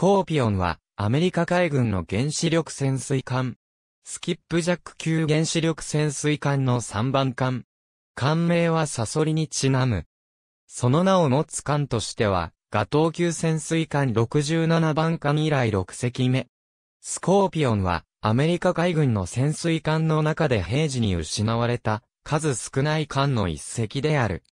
コーピオンは、アメリカ海軍の原子力潜水艦。スキップジャック級原子力潜水艦の3番艦。艦名はサソリにちなむ。その名を持つ艦としては、ガトー級潜水艦67番艦以来6隻目。スコーピオンは、アメリカ海軍の潜水艦の中で平時に失われた、数少ない艦の一隻である。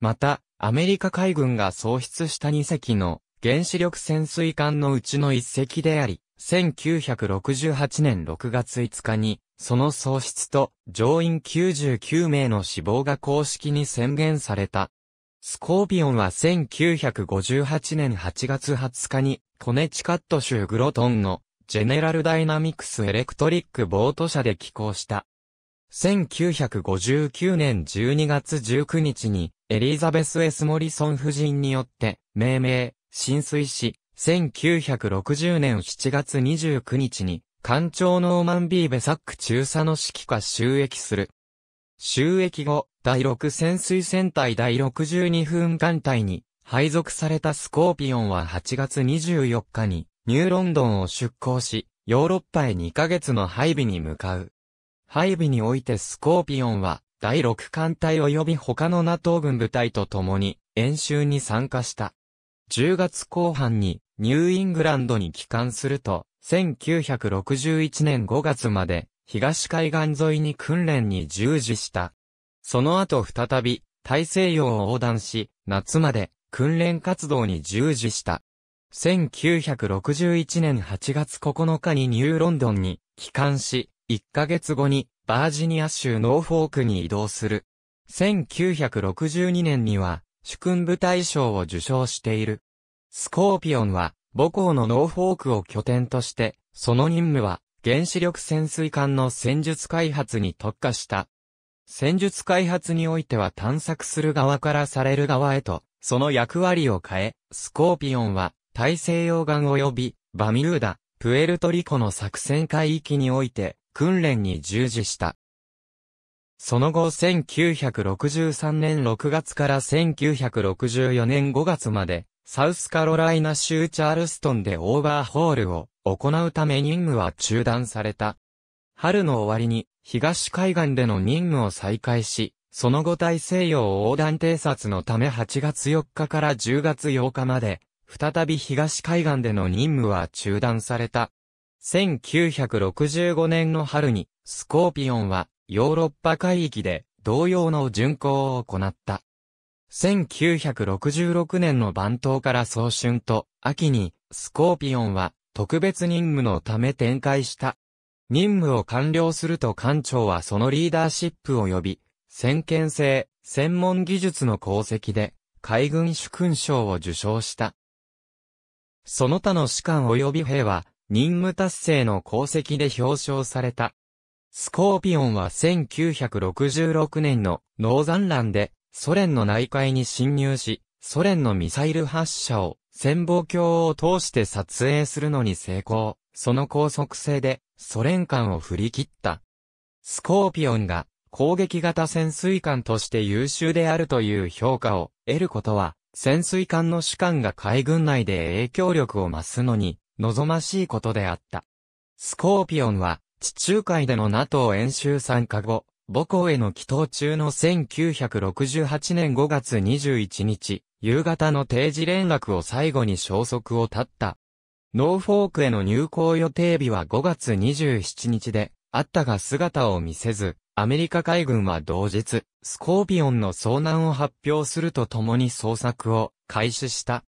また、アメリカ海軍が喪失した2隻の原子力潜水艦のうちの一隻であり、1968年6月5日に、その喪失と乗員99名の死亡が公式に宣言された。スコーピオンは1958年8月20日に、コネチカット州グロトンのジェネラルダイナミクスエレクトリックボート社で寄港した。1959年12月19日にエリザベス・エス・モリソン夫人によって命名、浸水し、1960年7月29日に、艦長ノーマンビーベサック中佐の指揮下収益する。収益後、第6潜水船隊第62分艦隊に配属されたスコーピオンは8月24日にニューロンドンを出港し、ヨーロッパへ2ヶ月の配備に向かう。配備においてスコーピオンは第6艦隊及び他の NATO 軍部隊と共に演習に参加した。10月後半にニューイングランドに帰還すると、1961年5月まで東海岸沿いに訓練に従事した。その後再び大西洋を横断し、夏まで訓練活動に従事した。1961年8月9日にニューロンドンに帰還し、1ヶ月後にバージニア州ノーフォークに移動する。1962年には主君部大賞を受賞している。スコーピオンは、母校のノーフォークを拠点として、その任務は、原子力潜水艦の戦術開発に特化した。戦術開発においては探索する側からされる側へと、その役割を変え、スコーピオンは、大西洋岸及び、バミューダ、プエルトリコの作戦海域において、訓練に従事した。その後1963年6月から1964年5月まで、サウスカロライナ州チャールストンでオーバーホールを行うため任務は中断された。春の終わりに、東海岸での任務を再開し、その後大西洋横断偵察のため8月4日から10月8日まで、再び東海岸での任務は中断された。1965年の春に、スコーピオンはヨーロッパ海域で同様の巡航を行った。1966年の番頭から早春と秋にスコーピオンは特別任務のため展開した。任務を完了すると艦長はそのリーダーシップ及び先見性、専門技術の功績で海軍主勲章を受賞した。その他の士官及び兵は任務達成の功績で表彰された。スコーピオンは1966年のノーザンランでソ連の内海に侵入し、ソ連のミサイル発射を潜望鏡を通して撮影するのに成功。その高速性でソ連艦を振り切った。スコーピオンが攻撃型潜水艦として優秀であるという評価を得ることは、潜水艦の主艦が海軍内で影響力を増すのに望ましいことであった。スコーピオンは地中海での NATO 演習参加後、母校への祈祷中の1968年5月21日、夕方の定時連絡を最後に消息を絶った。ノーフォークへの入校予定日は5月27日で、あったが姿を見せず、アメリカ海軍は同日、スコーピオンの遭難を発表するとともに捜索を開始した。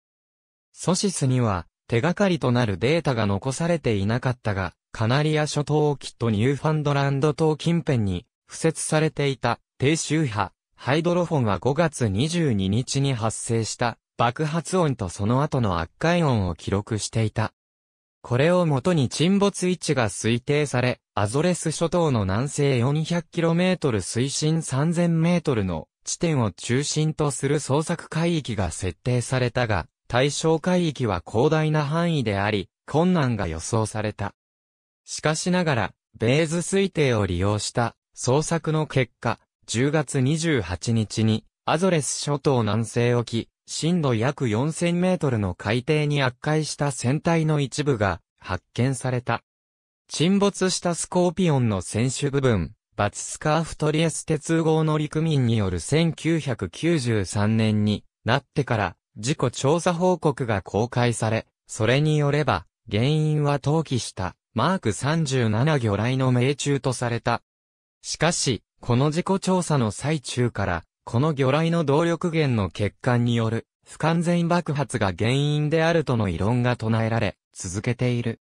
ソシスには手がかりとなるデータが残されていなかったが、カナリア諸島沖とニューファンドランド島近辺に、付設されていた低周波、ハイドロフォンは5月22日に発生した爆発音とその後の悪海音を記録していた。これをもとに沈没位置が推定され、アゾレス諸島の南西 400km 水深 3000m の地点を中心とする捜索海域が設定されたが、対象海域は広大な範囲であり、困難が予想された。しかしながら、ベーズ推定を利用した捜索の結果、10月28日に、アゾレス諸島南西沖、深度約4000メートルの海底に圧壊した船体の一部が発見された。沈没したスコーピオンの船首部分、バツスカーフトリエステ通号の陸民による1993年になってから事故調査報告が公開され、それによれば原因は登記したマーク37魚雷の命中とされた。しかし、この事故調査の最中から、この魚雷の動力源の欠陥による不完全爆発が原因であるとの異論が唱えられ、続けている。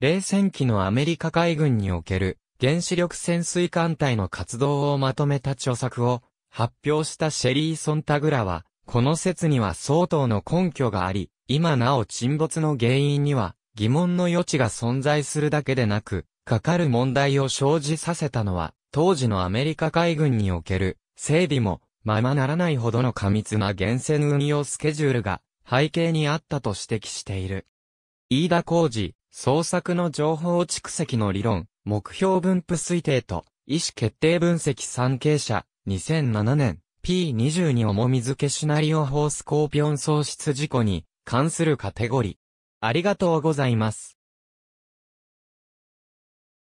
冷戦期のアメリカ海軍における原子力潜水艦隊の活動をまとめた著作を発表したシェリー・ソンタグラは、この説には相当の根拠があり、今なお沈没の原因には疑問の余地が存在するだけでなく、かかる問題を生じさせたのは、当時のアメリカ海軍における、整備も、ままならないほどの過密な厳選運用スケジュールが、背景にあったと指摘している。飯田浩二、創作の情報蓄積の理論、目標分布推定と、意思決定分析参経者、2007年、P22 重み付けシナリオ法スコーピオン喪失事故に関するカテゴリー、ありがとうございます。